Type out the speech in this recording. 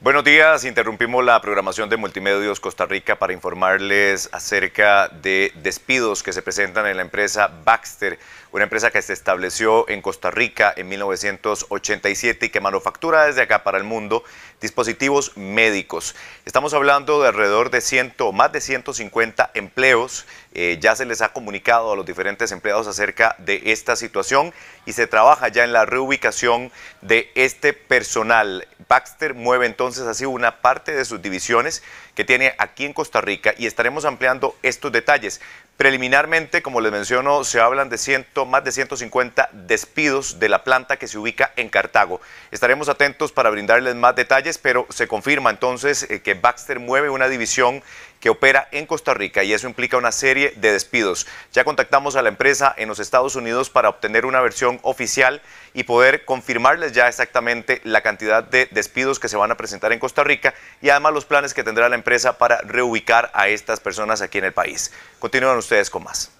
Buenos días, interrumpimos la programación de Multimedios Costa Rica para informarles acerca de despidos que se presentan en la empresa Baxter, una empresa que se estableció en Costa Rica en 1987 y que manufactura desde acá para el mundo dispositivos médicos. Estamos hablando de alrededor de 100, más de 150 empleos eh, ya se les ha comunicado a los diferentes empleados acerca de esta situación y se trabaja ya en la reubicación de este personal. Baxter mueve entonces así una parte de sus divisiones que tiene aquí en Costa Rica y estaremos ampliando estos detalles. Preliminarmente, como les menciono, se hablan de más de 150 despidos de la planta que se ubica en Cartago. Estaremos atentos para brindarles más detalles, pero se confirma entonces eh, que Baxter mueve una división que opera en Costa Rica y eso implica una serie de despidos. Ya contactamos a la empresa en los Estados Unidos para obtener una versión oficial y poder confirmarles ya exactamente la cantidad de despidos que se van a presentar en Costa Rica y además los planes que tendrá la empresa para reubicar a estas personas aquí en el país. Continúan ustedes con más.